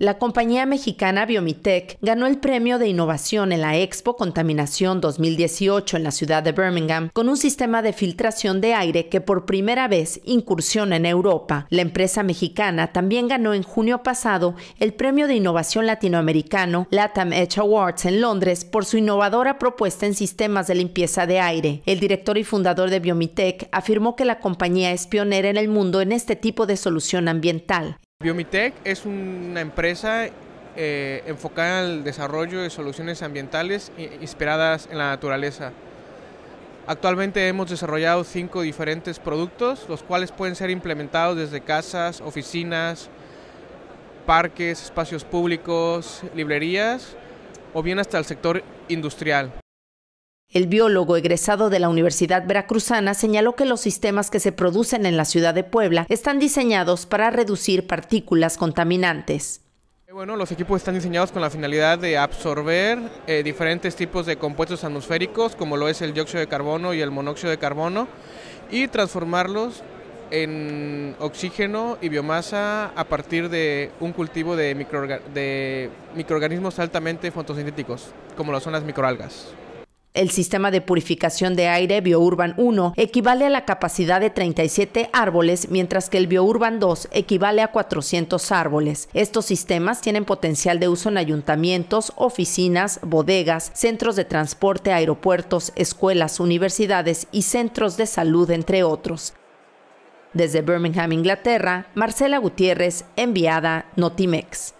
La compañía mexicana Biomitech ganó el premio de innovación en la Expo Contaminación 2018 en la ciudad de Birmingham con un sistema de filtración de aire que por primera vez incursiona en Europa. La empresa mexicana también ganó en junio pasado el premio de innovación latinoamericano LATAM Edge Awards en Londres por su innovadora propuesta en sistemas de limpieza de aire. El director y fundador de Biomitech afirmó que la compañía es pionera en el mundo en este tipo de solución ambiental. Biomitech es una empresa eh, enfocada al desarrollo de soluciones ambientales inspiradas en la naturaleza. Actualmente hemos desarrollado cinco diferentes productos, los cuales pueden ser implementados desde casas, oficinas, parques, espacios públicos, librerías o bien hasta el sector industrial. El biólogo egresado de la Universidad Veracruzana señaló que los sistemas que se producen en la ciudad de Puebla están diseñados para reducir partículas contaminantes. Eh, bueno, los equipos están diseñados con la finalidad de absorber eh, diferentes tipos de compuestos atmosféricos, como lo es el dióxido de carbono y el monóxido de carbono, y transformarlos en oxígeno y biomasa a partir de un cultivo de, de microorganismos altamente fotosintéticos, como lo son las microalgas. El sistema de purificación de aire Biourban 1 equivale a la capacidad de 37 árboles, mientras que el Biourban 2 equivale a 400 árboles. Estos sistemas tienen potencial de uso en ayuntamientos, oficinas, bodegas, centros de transporte, aeropuertos, escuelas, universidades y centros de salud, entre otros. Desde Birmingham, Inglaterra, Marcela Gutiérrez, enviada Notimex.